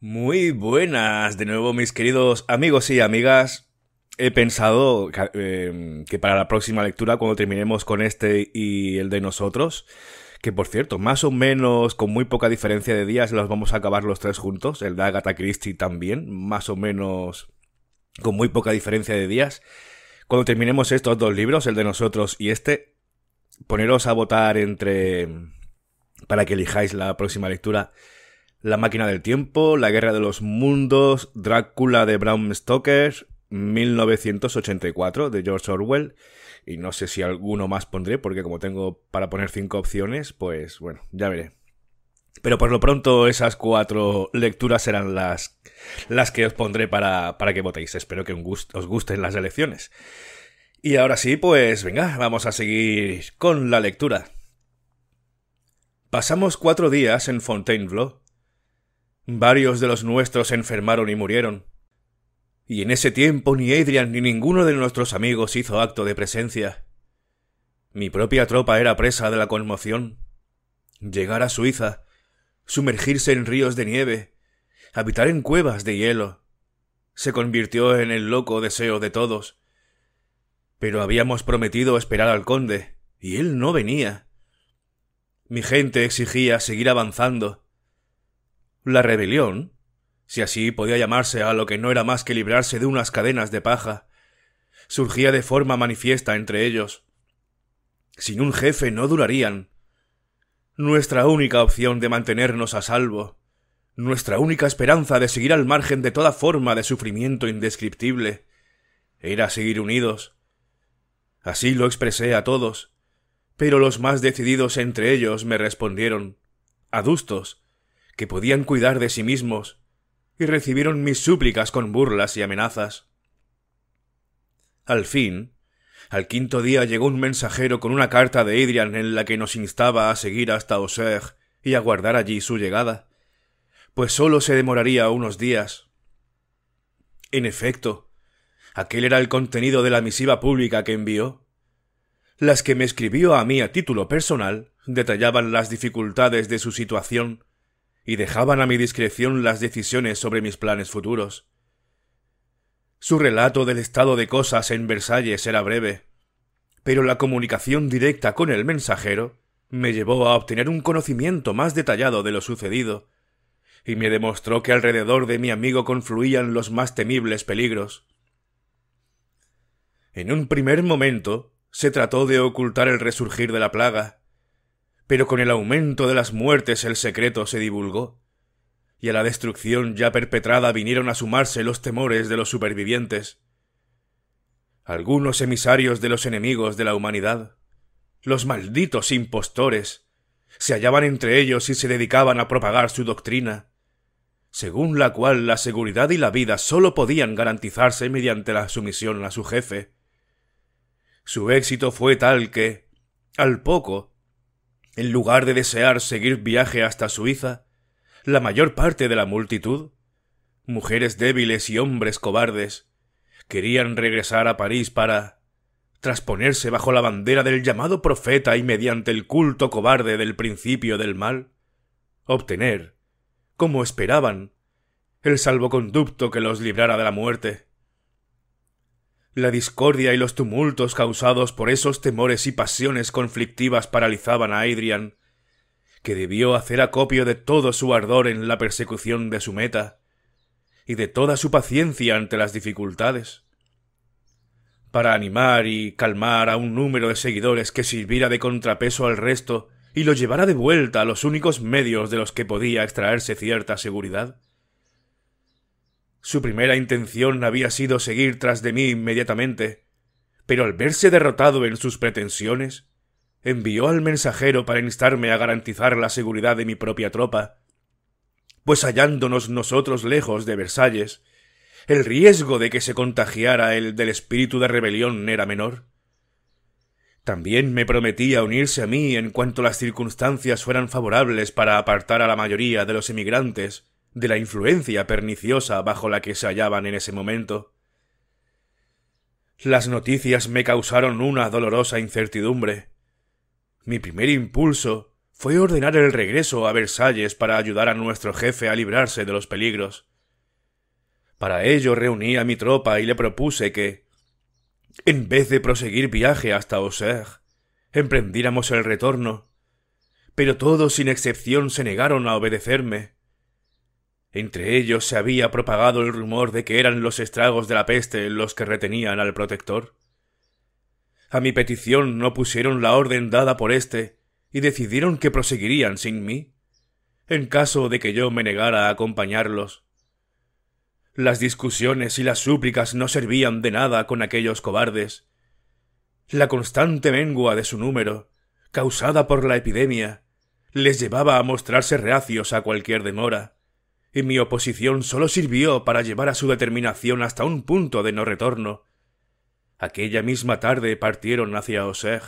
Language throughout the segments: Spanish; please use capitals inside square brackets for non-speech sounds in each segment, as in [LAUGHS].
Muy buenas de nuevo mis queridos amigos y amigas. He pensado em, que, para la próxima lectura, cuando terminemos con este y el de nosotros, que por cierto, más o menos con muy poca diferencia de días los vamos a acabar los tres juntos, el de Agatha Christie también, más o menos con muy poca diferencia de días. Cuando terminemos estos dos libros, el de nosotros y este, poneros a votar entre... para que elijáis la próxima lectura la máquina del tiempo, La guerra de los mundos, Drácula de Bram Stoker, 1984 de George Orwell. Y no sé si alguno más pondré, porque como tengo para poner cinco opciones, pues bueno, ya veré. Pero por lo pronto esas cuatro lecturas serán las, las que os pondré para, para que votéis. Espero que os gusten las elecciones. Y ahora sí, pues venga, vamos a seguir con la lectura. Pasamos cuatro días en Fontainebleau, Varios de los nuestros enfermaron y murieron. Y en ese tiempo ni Adrian ni ninguno de nuestros amigos hizo acto de presencia. Mi propia tropa era presa de la conmoción. Llegar a Suiza, sumergirse en ríos de nieve, habitar en cuevas de hielo, se convirtió en el loco deseo de todos. Pero habíamos prometido esperar al conde, y él no venía. Mi gente exigía seguir avanzando, la rebelión, si así podía llamarse a lo que no era más que librarse de unas cadenas de paja, surgía de forma manifiesta entre ellos. Sin un jefe no durarían. Nuestra única opción de mantenernos a salvo, nuestra única esperanza de seguir al margen de toda forma de sufrimiento indescriptible, era seguir unidos. Así lo expresé a todos, pero los más decididos entre ellos me respondieron, adustos, que podían cuidar de sí mismos, y recibieron mis súplicas con burlas y amenazas. Al fin, al quinto día llegó un mensajero con una carta de Adrian en la que nos instaba a seguir hasta Auxerre y aguardar allí su llegada, pues sólo se demoraría unos días. En efecto, aquel era el contenido de la misiva pública que envió. Las que me escribió a mí a título personal detallaban las dificultades de su situación, y dejaban a mi discreción las decisiones sobre mis planes futuros. Su relato del estado de cosas en Versalles era breve, pero la comunicación directa con el mensajero me llevó a obtener un conocimiento más detallado de lo sucedido, y me demostró que alrededor de mi amigo confluían los más temibles peligros. En un primer momento se trató de ocultar el resurgir de la plaga, pero con el aumento de las muertes el secreto se divulgó, y a la destrucción ya perpetrada vinieron a sumarse los temores de los supervivientes. Algunos emisarios de los enemigos de la humanidad, los malditos impostores, se hallaban entre ellos y se dedicaban a propagar su doctrina, según la cual la seguridad y la vida sólo podían garantizarse mediante la sumisión a su jefe. Su éxito fue tal que, al poco, en lugar de desear seguir viaje hasta Suiza, la mayor parte de la multitud, mujeres débiles y hombres cobardes, querían regresar a París para trasponerse bajo la bandera del llamado profeta y mediante el culto cobarde del principio del mal, obtener, como esperaban, el salvoconducto que los librara de la muerte. La discordia y los tumultos causados por esos temores y pasiones conflictivas paralizaban a Adrian, que debió hacer acopio de todo su ardor en la persecución de su meta y de toda su paciencia ante las dificultades. Para animar y calmar a un número de seguidores que sirviera de contrapeso al resto y lo llevara de vuelta a los únicos medios de los que podía extraerse cierta seguridad. Su primera intención había sido seguir tras de mí inmediatamente, pero al verse derrotado en sus pretensiones, envió al mensajero para instarme a garantizar la seguridad de mi propia tropa, pues hallándonos nosotros lejos de Versalles, el riesgo de que se contagiara el del espíritu de rebelión era menor. También me prometía unirse a mí en cuanto las circunstancias fueran favorables para apartar a la mayoría de los emigrantes, de la influencia perniciosa bajo la que se hallaban en ese momento. Las noticias me causaron una dolorosa incertidumbre. Mi primer impulso fue ordenar el regreso a Versalles para ayudar a nuestro jefe a librarse de los peligros. Para ello reuní a mi tropa y le propuse que, en vez de proseguir viaje hasta Auxerre, emprendiéramos el retorno. Pero todos sin excepción se negaron a obedecerme. Entre ellos se había propagado el rumor de que eran los estragos de la peste los que retenían al protector. A mi petición no pusieron la orden dada por éste y decidieron que proseguirían sin mí, en caso de que yo me negara a acompañarlos. Las discusiones y las súplicas no servían de nada con aquellos cobardes. La constante mengua de su número, causada por la epidemia, les llevaba a mostrarse reacios a cualquier demora y mi oposición solo sirvió para llevar a su determinación hasta un punto de no retorno. Aquella misma tarde partieron hacia Oseg.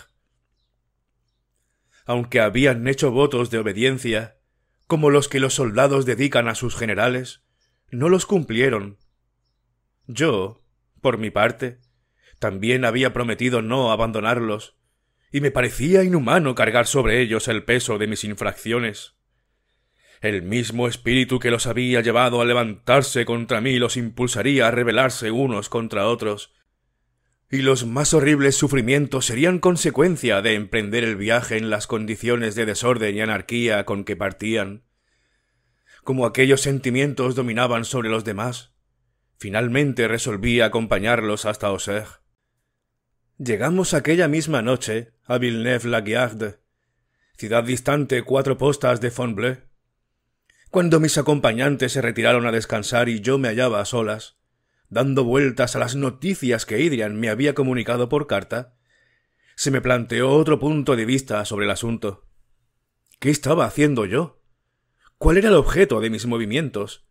Aunque habían hecho votos de obediencia, como los que los soldados dedican a sus generales, no los cumplieron. Yo, por mi parte, también había prometido no abandonarlos, y me parecía inhumano cargar sobre ellos el peso de mis infracciones. El mismo espíritu que los había llevado a levantarse contra mí los impulsaría a rebelarse unos contra otros. Y los más horribles sufrimientos serían consecuencia de emprender el viaje en las condiciones de desorden y anarquía con que partían. Como aquellos sentimientos dominaban sobre los demás, finalmente resolví acompañarlos hasta Auxerre. Llegamos aquella misma noche a Villeneuve-la-Guiarde, ciudad distante cuatro postas de Fontbleu. Cuando mis acompañantes se retiraron a descansar y yo me hallaba a solas, dando vueltas a las noticias que Adrian me había comunicado por carta, se me planteó otro punto de vista sobre el asunto. ¿Qué estaba haciendo yo? ¿Cuál era el objeto de mis movimientos?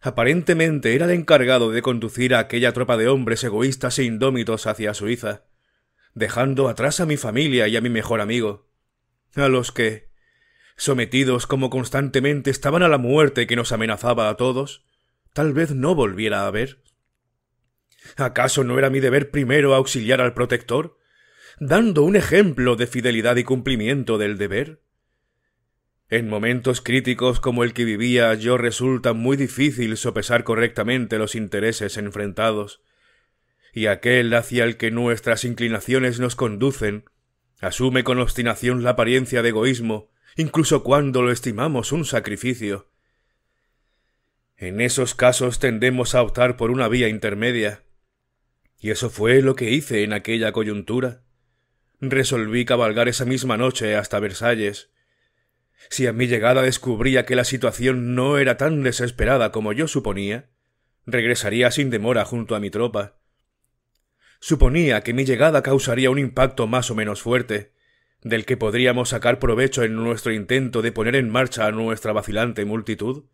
Aparentemente era el encargado de conducir a aquella tropa de hombres egoístas e indómitos hacia Suiza, dejando atrás a mi familia y a mi mejor amigo, a los que, sometidos como constantemente estaban a la muerte que nos amenazaba a todos, tal vez no volviera a ver. ¿Acaso no era mi deber primero auxiliar al protector, dando un ejemplo de fidelidad y cumplimiento del deber? En momentos críticos como el que vivía yo resulta muy difícil sopesar correctamente los intereses enfrentados, y aquel hacia el que nuestras inclinaciones nos conducen asume con obstinación la apariencia de egoísmo incluso cuando lo estimamos un sacrificio. En esos casos tendemos a optar por una vía intermedia. Y eso fue lo que hice en aquella coyuntura. Resolví cabalgar esa misma noche hasta Versalles. Si a mi llegada descubría que la situación no era tan desesperada como yo suponía, regresaría sin demora junto a mi tropa. Suponía que mi llegada causaría un impacto más o menos fuerte, del que podríamos sacar provecho en nuestro intento de poner en marcha a nuestra vacilante multitud?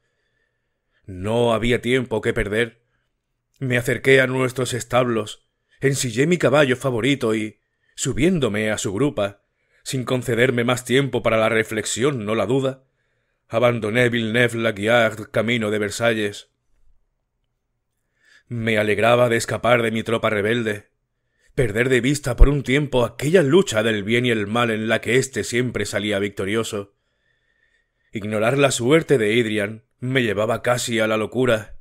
No había tiempo que perder. Me acerqué a nuestros establos, ensillé mi caballo favorito y, subiéndome a su grupa, sin concederme más tiempo para la reflexión, no la duda, abandoné Villeneuve-la-Guiard camino de Versalles. Me alegraba de escapar de mi tropa rebelde, perder de vista por un tiempo aquella lucha del bien y el mal en la que éste siempre salía victorioso. Ignorar la suerte de Adrian me llevaba casi a la locura,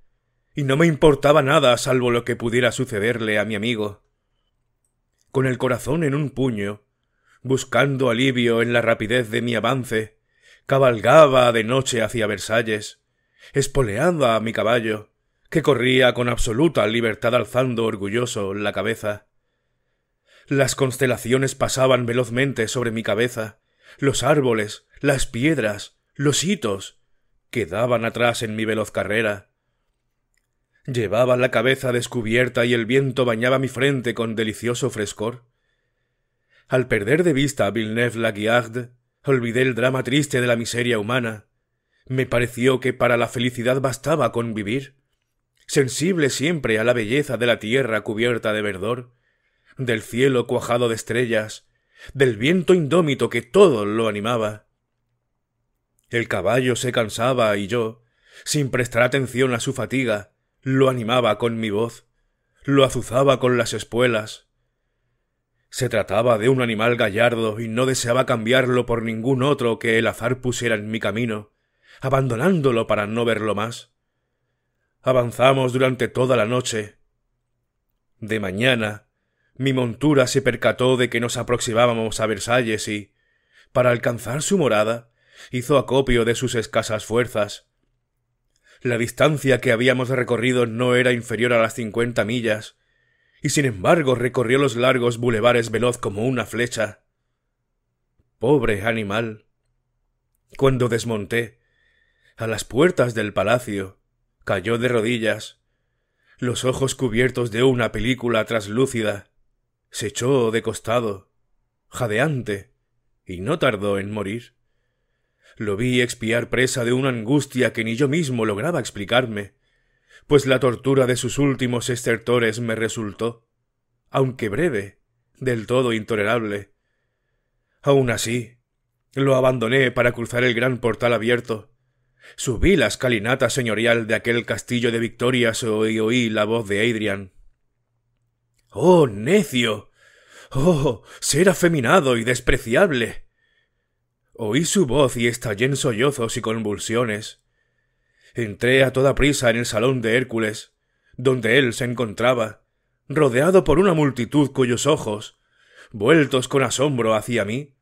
y no me importaba nada salvo lo que pudiera sucederle a mi amigo. Con el corazón en un puño, buscando alivio en la rapidez de mi avance, cabalgaba de noche hacia Versalles, espoleando a mi caballo, que corría con absoluta libertad alzando orgulloso la cabeza. Las constelaciones pasaban velozmente sobre mi cabeza, los árboles, las piedras, los hitos, quedaban atrás en mi veloz carrera. Llevaba la cabeza descubierta y el viento bañaba mi frente con delicioso frescor. Al perder de vista a villeneuve laguillarde olvidé el drama triste de la miseria humana. Me pareció que para la felicidad bastaba con vivir. Sensible siempre a la belleza de la tierra cubierta de verdor, del cielo cuajado de estrellas, del viento indómito que todo lo animaba. El caballo se cansaba y yo, sin prestar atención a su fatiga, lo animaba con mi voz, lo azuzaba con las espuelas. Se trataba de un animal gallardo y no deseaba cambiarlo por ningún otro que el azar pusiera en mi camino, abandonándolo para no verlo más. Avanzamos durante toda la noche. De mañana mi montura se percató de que nos aproximábamos a Versalles y, para alcanzar su morada, hizo acopio de sus escasas fuerzas. La distancia que habíamos recorrido no era inferior a las cincuenta millas, y sin embargo recorrió los largos bulevares veloz como una flecha. Pobre animal. Cuando desmonté, a las puertas del palacio, cayó de rodillas, los ojos cubiertos de una película traslúcida, se echó de costado, jadeante, y no tardó en morir. Lo vi expiar presa de una angustia que ni yo mismo lograba explicarme, pues la tortura de sus últimos estertores me resultó, aunque breve, del todo intolerable. Aun así, lo abandoné para cruzar el gran portal abierto. Subí la escalinata señorial de aquel castillo de victorias y oí la voz de Adrian. Oh, necio. Oh, ser afeminado y despreciable. Oí su voz y estallé en sollozos y convulsiones. Entré a toda prisa en el salón de Hércules, donde él se encontraba, rodeado por una multitud cuyos ojos, vueltos con asombro hacia mí,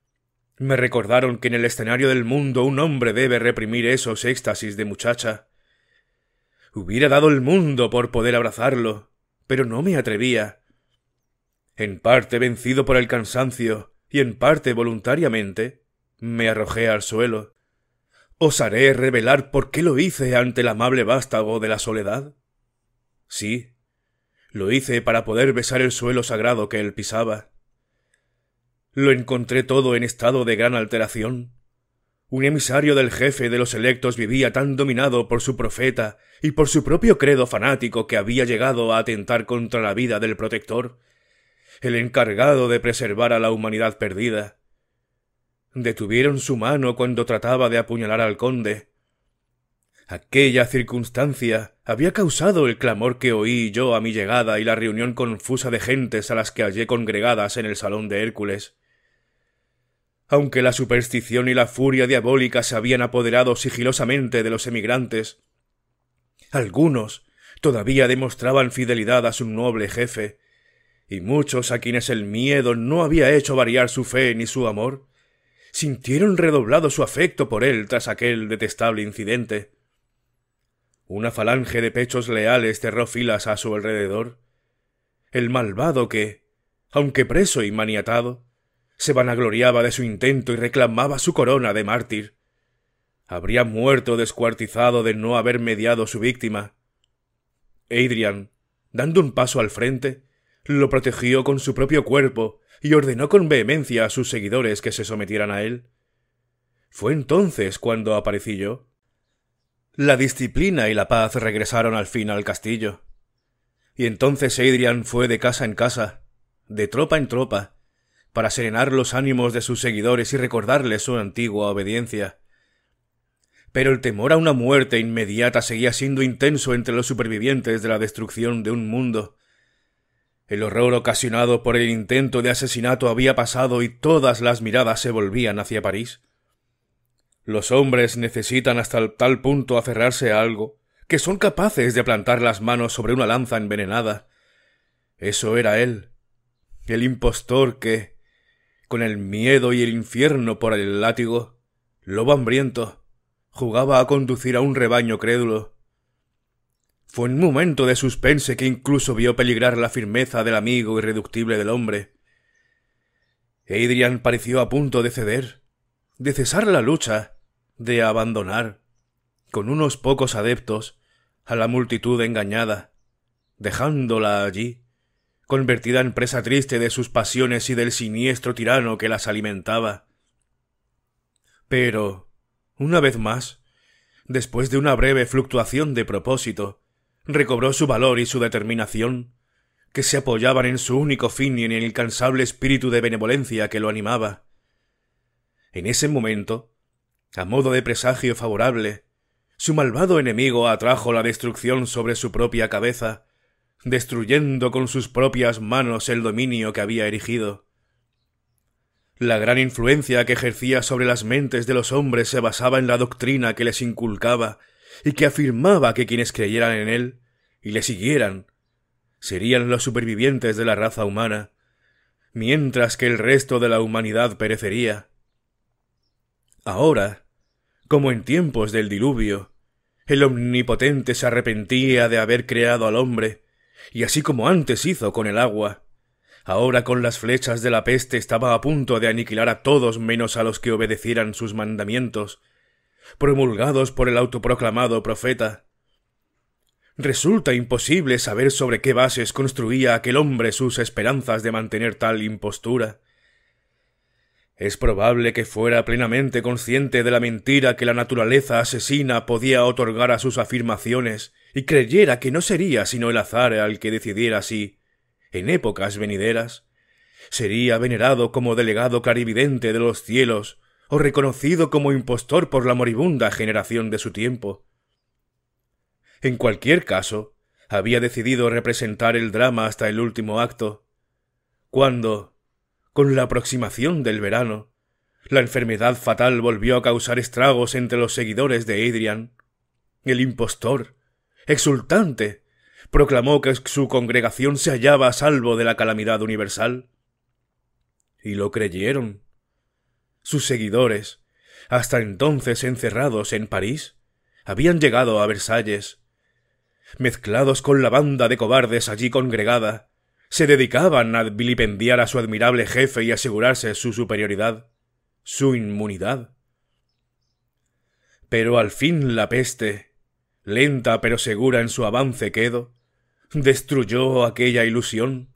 me recordaron que en el escenario del mundo un hombre debe reprimir esos éxtasis de muchacha. Hubiera dado el mundo por poder abrazarlo, pero no me atrevía, en parte vencido por el cansancio y en parte voluntariamente, me arrojé al suelo. ¿Osaré revelar por qué lo hice ante el amable vástago de la soledad? Sí, lo hice para poder besar el suelo sagrado que él pisaba. Lo encontré todo en estado de gran alteración. Un emisario del jefe de los electos vivía tan dominado por su profeta y por su propio credo fanático que había llegado a atentar contra la vida del protector el encargado de preservar a la humanidad perdida. Detuvieron su mano cuando trataba de apuñalar al conde. Aquella circunstancia había causado el clamor que oí yo a mi llegada y la reunión confusa de gentes a las que hallé congregadas en el salón de Hércules. Aunque la superstición y la furia diabólica se habían apoderado sigilosamente de los emigrantes, algunos todavía demostraban fidelidad a su noble jefe, y muchos a quienes el miedo no había hecho variar su fe ni su amor, sintieron redoblado su afecto por él tras aquel detestable incidente. Una falange de pechos leales cerró filas a su alrededor. El malvado que, aunque preso y maniatado, se vanagloriaba de su intento y reclamaba su corona de mártir. Habría muerto descuartizado de no haber mediado su víctima. Adrian, dando un paso al frente, lo protegió con su propio cuerpo y ordenó con vehemencia a sus seguidores que se sometieran a él. Fue entonces cuando aparecí yo. La disciplina y la paz regresaron al fin al castillo. Y entonces Adrian fue de casa en casa, de tropa en tropa, para serenar los ánimos de sus seguidores y recordarles su antigua obediencia. Pero el temor a una muerte inmediata seguía siendo intenso entre los supervivientes de la destrucción de un mundo el horror ocasionado por el intento de asesinato había pasado y todas las miradas se volvían hacia París. Los hombres necesitan hasta tal punto aferrarse a algo que son capaces de plantar las manos sobre una lanza envenenada. Eso era él, el impostor que, con el miedo y el infierno por el látigo, lobo hambriento, jugaba a conducir a un rebaño crédulo fue un momento de suspense que incluso vio peligrar la firmeza del amigo irreductible del hombre. Adrian pareció a punto de ceder, de cesar la lucha, de abandonar, con unos pocos adeptos, a la multitud engañada, dejándola allí, convertida en presa triste de sus pasiones y del siniestro tirano que las alimentaba. Pero, una vez más, después de una breve fluctuación de propósito, recobró su valor y su determinación, que se apoyaban en su único fin y en el incansable espíritu de benevolencia que lo animaba. En ese momento, a modo de presagio favorable, su malvado enemigo atrajo la destrucción sobre su propia cabeza, destruyendo con sus propias manos el dominio que había erigido. La gran influencia que ejercía sobre las mentes de los hombres se basaba en la doctrina que les inculcaba y que afirmaba que quienes creyeran en él y le siguieran serían los supervivientes de la raza humana, mientras que el resto de la humanidad perecería. Ahora, como en tiempos del diluvio, el omnipotente se arrepentía de haber creado al hombre, y así como antes hizo con el agua, ahora con las flechas de la peste estaba a punto de aniquilar a todos menos a los que obedecieran sus mandamientos, promulgados por el autoproclamado profeta. Resulta imposible saber sobre qué bases construía aquel hombre sus esperanzas de mantener tal impostura. Es probable que fuera plenamente consciente de la mentira que la naturaleza asesina podía otorgar a sus afirmaciones y creyera que no sería sino el azar al que decidiera así, en épocas venideras, sería venerado como delegado clarividente de los cielos o reconocido como impostor por la moribunda generación de su tiempo. En cualquier caso, había decidido representar el drama hasta el último acto, cuando, con la aproximación del verano, la enfermedad fatal volvió a causar estragos entre los seguidores de Adrian. El impostor, exultante, proclamó que su congregación se hallaba a salvo de la calamidad universal. Y lo creyeron sus seguidores, hasta entonces encerrados en París, habían llegado a Versalles. Mezclados con la banda de cobardes allí congregada, se dedicaban a vilipendiar a su admirable jefe y asegurarse su superioridad, su inmunidad. Pero al fin la peste, lenta pero segura en su avance quedo, destruyó aquella ilusión,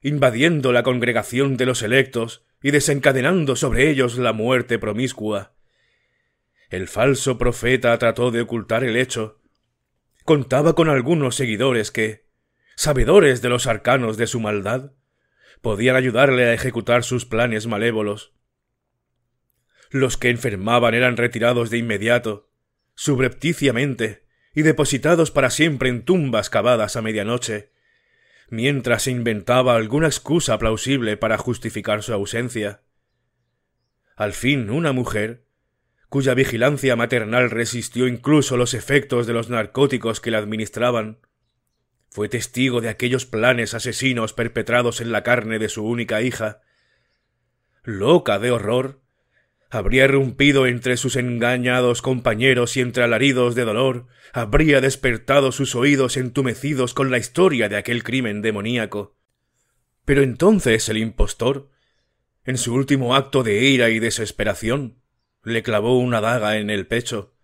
invadiendo la congregación de los electos y desencadenando sobre ellos la muerte promiscua. El falso profeta trató de ocultar el hecho. Contaba con algunos seguidores que, sabedores de los arcanos de su maldad, podían ayudarle a ejecutar sus planes malévolos. Los que enfermaban eran retirados de inmediato, subrepticiamente, y depositados para siempre en tumbas cavadas a medianoche, mientras se inventaba alguna excusa plausible para justificar su ausencia. Al fin, una mujer, cuya vigilancia maternal resistió incluso los efectos de los narcóticos que la administraban, fue testigo de aquellos planes asesinos perpetrados en la carne de su única hija. Loca de horror, habría rumpido entre sus engañados compañeros y entre alaridos de dolor, habría despertado sus oídos entumecidos con la historia de aquel crimen demoníaco. Pero entonces el impostor, en su último acto de ira y desesperación, le clavó una daga en el pecho.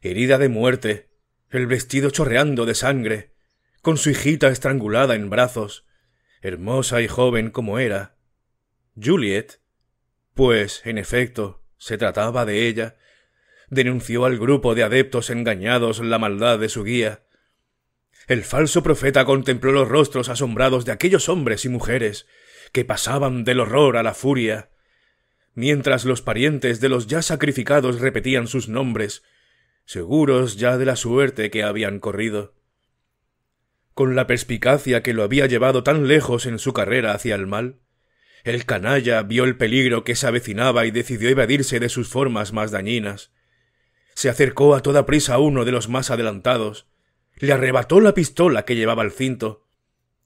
Herida de muerte, el vestido chorreando de sangre, con su hijita estrangulada en brazos, hermosa y joven como era, Juliet pues, en efecto, se trataba de ella. Denunció al grupo de adeptos engañados la maldad de su guía. El falso profeta contempló los rostros asombrados de aquellos hombres y mujeres que pasaban del horror a la furia, mientras los parientes de los ya sacrificados repetían sus nombres, seguros ya de la suerte que habían corrido. Con la perspicacia que lo había llevado tan lejos en su carrera hacia el mal, el canalla vio el peligro que se avecinaba y decidió evadirse de sus formas más dañinas. Se acercó a toda prisa a uno de los más adelantados, le arrebató la pistola que llevaba al cinto,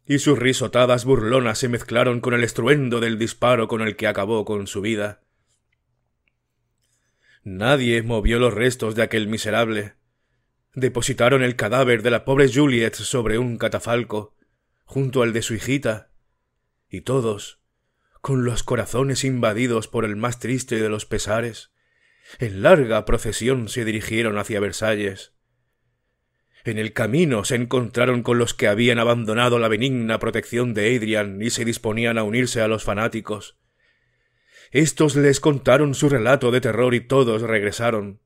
y sus risotadas burlonas se mezclaron con el estruendo del disparo con el que acabó con su vida. Nadie movió los restos de aquel miserable. Depositaron el cadáver de la pobre Juliet sobre un catafalco, junto al de su hijita, y todos, con los corazones invadidos por el más triste de los pesares, en larga procesión se dirigieron hacia Versalles. En el camino se encontraron con los que habían abandonado la benigna protección de Adrian y se disponían a unirse a los fanáticos. Estos les contaron su relato de terror y todos regresaron.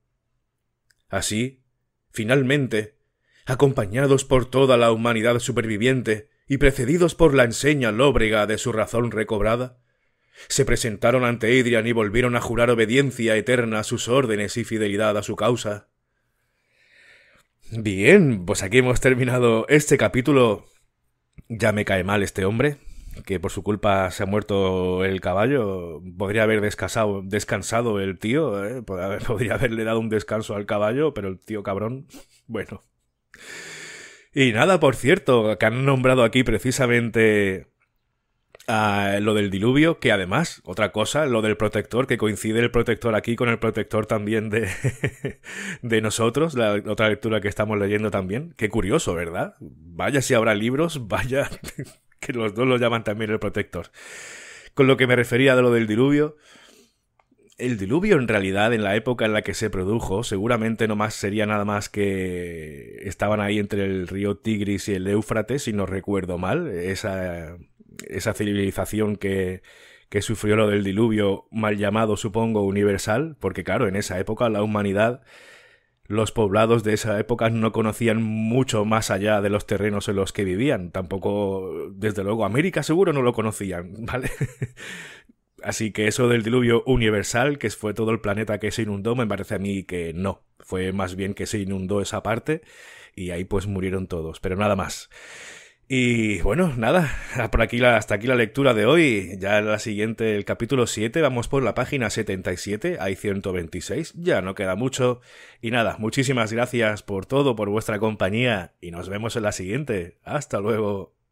Así, finalmente, acompañados por toda la humanidad superviviente y precedidos por la enseña lóbrega de su razón recobrada, se presentaron ante Adrian y volvieron a jurar obediencia eterna a sus órdenes y fidelidad a su causa. Bien, pues aquí hemos terminado este capítulo. Ya me cae mal este hombre, que por su culpa se ha muerto el caballo. Podría haber descansado, descansado el tío, ¿eh? [LAUGHS] podría haberle dado un descanso al caballo, pero el tío cabrón, [LAUGHS] bueno. Y nada, por cierto, que han nombrado aquí precisamente Ah, lo del diluvio, que además, otra cosa, lo del protector, que coincide el protector aquí con el protector también de, [LAUGHS] de nosotros, la otra lectura que estamos leyendo también. Qué curioso, ¿verdad? Vaya si habrá libros, [LAUGHS] vaya [LAUGHS] que los dos lo llaman también el protector. Con lo que me refería de lo del diluvio, el diluvio en realidad en la época en la que se produjo seguramente no más sería nada más que estaban ahí entre el río Tigris y el Éufrates, si no recuerdo mal, esa esa civilización que, sufrió lo del diluvio, mal llamado supongo universal, porque claro, en esa época la humanidad, los poblados de esa época no conocían mucho más allá de los terrenos en los que vivían, tampoco, desde luego, América seguro no lo conocían, [LAUGHS] ¿vale? Así que eso del diluvio universal, que fue todo el planeta que se inundó, me parece a mí que no. Fue más bien que se inundó esa parte y ahí pues murieron todos, pero nada más. Y bueno, nada, por aquí hasta aquí la lectura de hoy. Ya la siguiente, el capítulo 7, vamos por la página 77, hay 126, ya no queda mucho. Y nada, muchísimas gracias por todo, por vuestra compañía y nos vemos en la siguiente. Hasta luego.